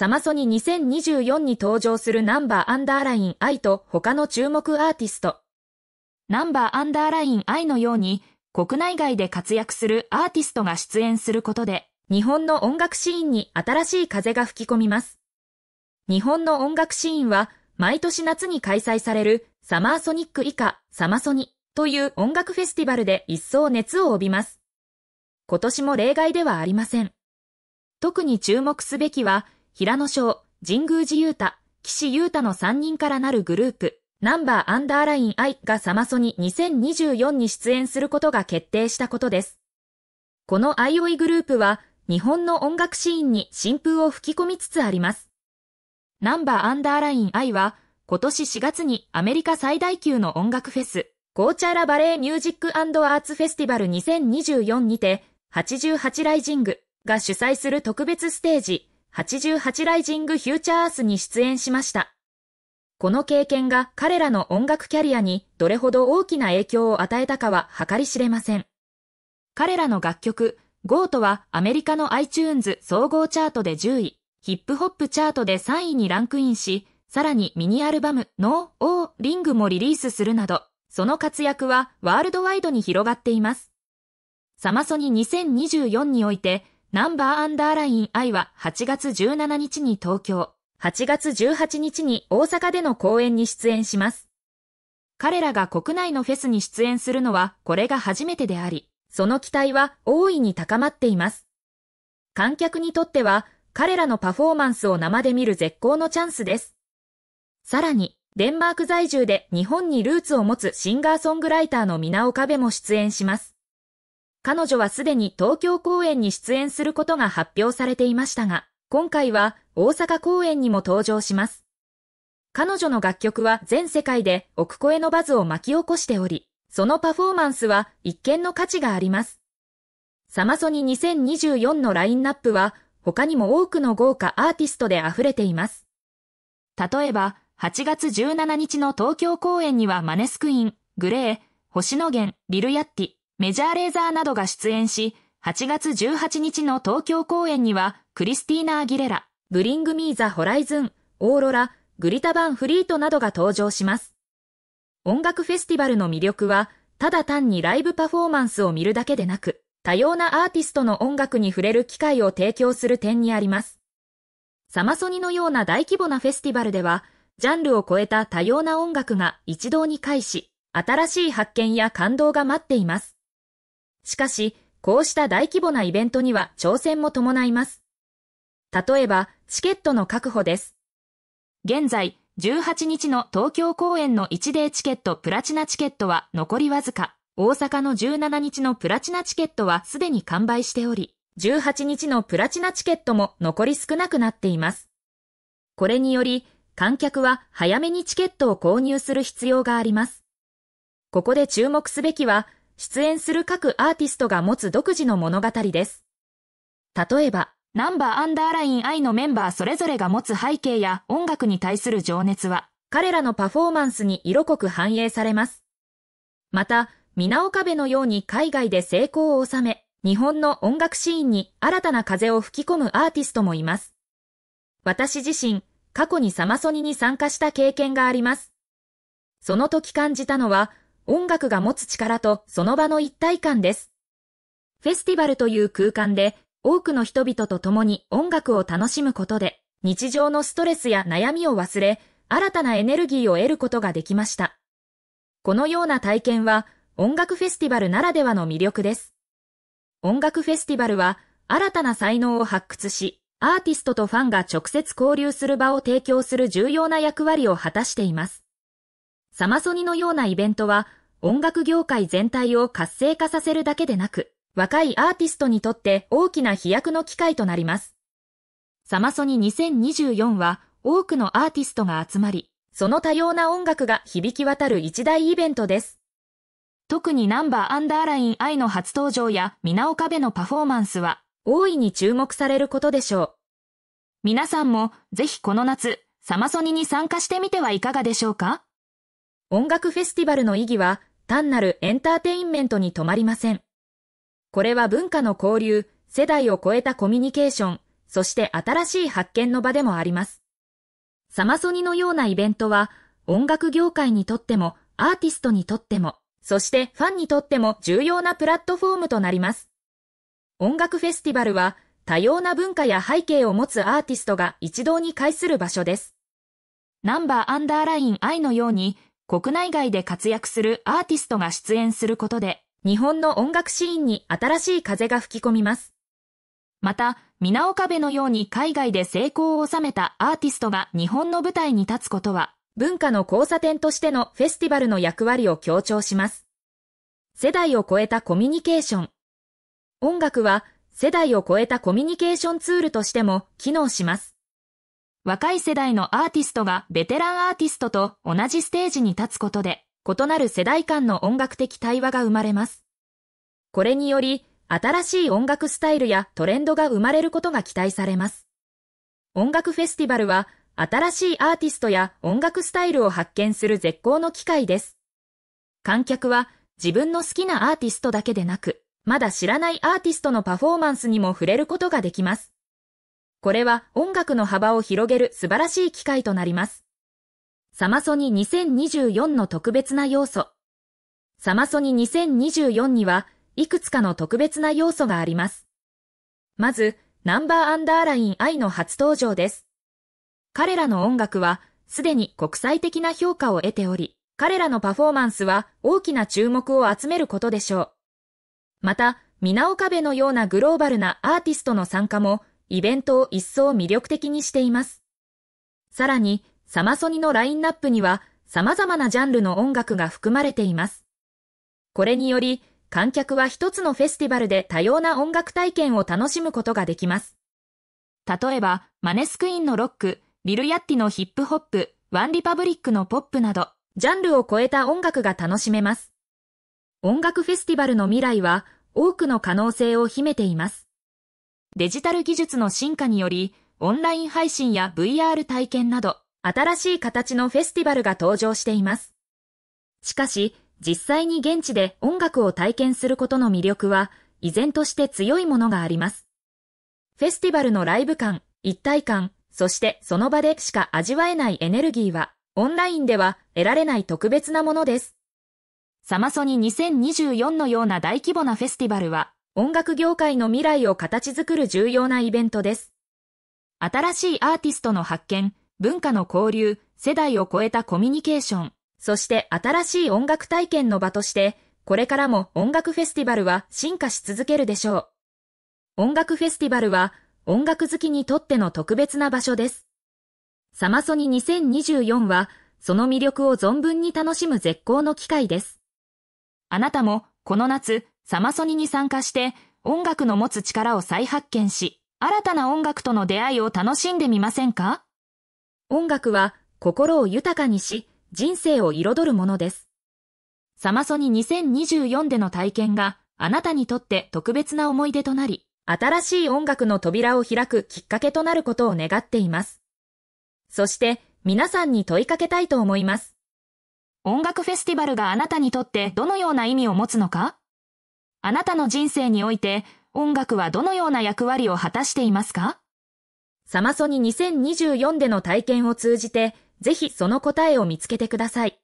サマソニ2024に登場するナンバーアンダーライン I と他の注目アーティスト。ナンバーアンダーライン I のように、国内外で活躍するアーティストが出演することで、日本の音楽シーンに新しい風が吹き込みます。日本の音楽シーンは、毎年夏に開催されるサマーソニック以下サマソニという音楽フェスティバルで一層熱を帯びます。今年も例外ではありません。特に注目すべきは、平野翔、神宮寺勇太、岸優太の3人からなるグループ、ナンバーアンダーライン I がサマソニ2024に出演することが決定したことです。このアイオイグループは、日本の音楽シーンに新風を吹き込みつつあります。ナンバーアンダーライン I は、今年4月にアメリカ最大級の音楽フェス、ゴーチャーラバレーミュージックアーツフェスティバル2024にて、88ライジングが主催する特別ステージ、88ライジングフューチャーアースに出演しました。この経験が彼らの音楽キャリアにどれほど大きな影響を与えたかは計り知れません。彼らの楽曲、ゴートはアメリカの iTunes 総合チャートで10位、ヒップホップチャートで3位にランクインし、さらにミニアルバムの O リングもリリースするなど、その活躍はワールドワイドに広がっています。サマソニ2024においてナンバーアンダーライン I は8月17日に東京、8月18日に大阪での公演に出演します。彼らが国内のフェスに出演するのはこれが初めてであり、その期待は大いに高まっています。観客にとっては彼らのパフォーマンスを生で見る絶好のチャンスです。さらに、デンマーク在住で日本にルーツを持つシンガーソングライターの皆岡部も出演します。彼女はすでに東京公演に出演することが発表されていましたが、今回は大阪公演にも登場します。彼女の楽曲は全世界で億超えのバズを巻き起こしており、そのパフォーマンスは一見の価値があります。サマソニ2024のラインナップは他にも多くの豪華アーティストで溢れています。例えば、8月17日の東京公演にはマネスクイン、グレー、星野源、リルヤッティ、メジャーレーザーなどが出演し、8月18日の東京公演には、クリスティーナ・アギレラ、ブリング・ミー・ザ・ホライズン、オーロラ、グリタ・バン・フリートなどが登場します。音楽フェスティバルの魅力は、ただ単にライブパフォーマンスを見るだけでなく、多様なアーティストの音楽に触れる機会を提供する点にあります。サマソニのような大規模なフェスティバルでは、ジャンルを超えた多様な音楽が一堂に会し、新しい発見や感動が待っています。しかし、こうした大規模なイベントには挑戦も伴います。例えば、チケットの確保です。現在、18日の東京公演の1デーチケットプラチナチケットは残りわずか、大阪の17日のプラチナチケットはすでに完売しており、18日のプラチナチケットも残り少なくなっています。これにより、観客は早めにチケットを購入する必要があります。ここで注目すべきは、出演する各アーティストが持つ独自の物語です。例えば、ナンバーアンダーライン I のメンバーそれぞれが持つ背景や音楽に対する情熱は、彼らのパフォーマンスに色濃く反映されます。また、皆岡部のように海外で成功を収め、日本の音楽シーンに新たな風を吹き込むアーティストもいます。私自身、過去にサマソニに参加した経験があります。その時感じたのは、音楽が持つ力とその場の一体感です。フェスティバルという空間で多くの人々と共に音楽を楽しむことで日常のストレスや悩みを忘れ新たなエネルギーを得ることができました。このような体験は音楽フェスティバルならではの魅力です。音楽フェスティバルは新たな才能を発掘し、アーティストとファンが直接交流する場を提供する重要な役割を果たしています。サマソニのようなイベントは音楽業界全体を活性化させるだけでなく、若いアーティストにとって大きな飛躍の機会となります。サマソニ2024は多くのアーティストが集まり、その多様な音楽が響き渡る一大イベントです。特にナンバーアンダーライン愛の初登場や皆岡部のパフォーマンスは大いに注目されることでしょう。皆さんもぜひこの夏、サマソニに参加してみてはいかがでしょうか音楽フェスティバルの意義は単なるエンターテインメントに止まりません。これは文化の交流、世代を超えたコミュニケーション、そして新しい発見の場でもあります。サマソニのようなイベントは、音楽業界にとっても、アーティストにとっても、そしてファンにとっても重要なプラットフォームとなります。音楽フェスティバルは、多様な文化や背景を持つアーティストが一堂に会する場所です。ナンバーアンダーライン I のように、国内外で活躍するアーティストが出演することで、日本の音楽シーンに新しい風が吹き込みます。また、皆岡部のように海外で成功を収めたアーティストが日本の舞台に立つことは、文化の交差点としてのフェスティバルの役割を強調します。世代を超えたコミュニケーション。音楽は世代を超えたコミュニケーションツールとしても機能します。若い世代のアーティストがベテランアーティストと同じステージに立つことで、異なる世代間の音楽的対話が生まれます。これにより、新しい音楽スタイルやトレンドが生まれることが期待されます。音楽フェスティバルは、新しいアーティストや音楽スタイルを発見する絶好の機会です。観客は自分の好きなアーティストだけでなく、まだ知らないアーティストのパフォーマンスにも触れることができます。これは音楽の幅を広げる素晴らしい機会となります。サマソニ2024の特別な要素。サマソニ2024には、いくつかの特別な要素があります。まず、ナンバーアンダーライン I の初登場です。彼らの音楽は、すでに国際的な評価を得ており、彼らのパフォーマンスは大きな注目を集めることでしょう。また、ミナオカベのようなグローバルなアーティストの参加もイベントを一層魅力的にしています。さらに、サマソニのラインナップには様々なジャンルの音楽が含まれています。これにより、観客は一つのフェスティバルで多様な音楽体験を楽しむことができます。例えば、マネスクインのロック、リル・ヤッティのヒップホップ、ワン・リパブリックのポップなど、ジャンルを超えた音楽が楽しめます。音楽フェスティバルの未来は、多くの可能性を秘めています。デジタル技術の進化により、オンライン配信や VR 体験など、新しい形のフェスティバルが登場しています。しかし、実際に現地で音楽を体験することの魅力は、依然として強いものがあります。フェスティバルのライブ感、一体感、そしてその場でしか味わえないエネルギーは、オンラインでは得られない特別なものです。サマソニ2024のような大規模なフェスティバルは、音楽業界の未来を形作る重要なイベントです。新しいアーティストの発見、文化の交流、世代を超えたコミュニケーション、そして新しい音楽体験の場として、これからも音楽フェスティバルは進化し続けるでしょう。音楽フェスティバルは音楽好きにとっての特別な場所です。サマソニ2024は、その魅力を存分に楽しむ絶好の機会です。あなたも、この夏、サマソニに参加して音楽の持つ力を再発見し、新たな音楽との出会いを楽しんでみませんか音楽は心を豊かにし、人生を彩るものです。サマソニ2024での体験があなたにとって特別な思い出となり、新しい音楽の扉を開くきっかけとなることを願っています。そして皆さんに問いかけたいと思います。音楽フェスティバルがあなたにとってどのような意味を持つのかあなたの人生において音楽はどのような役割を果たしていますかサマソニ2024での体験を通じて、ぜひその答えを見つけてください。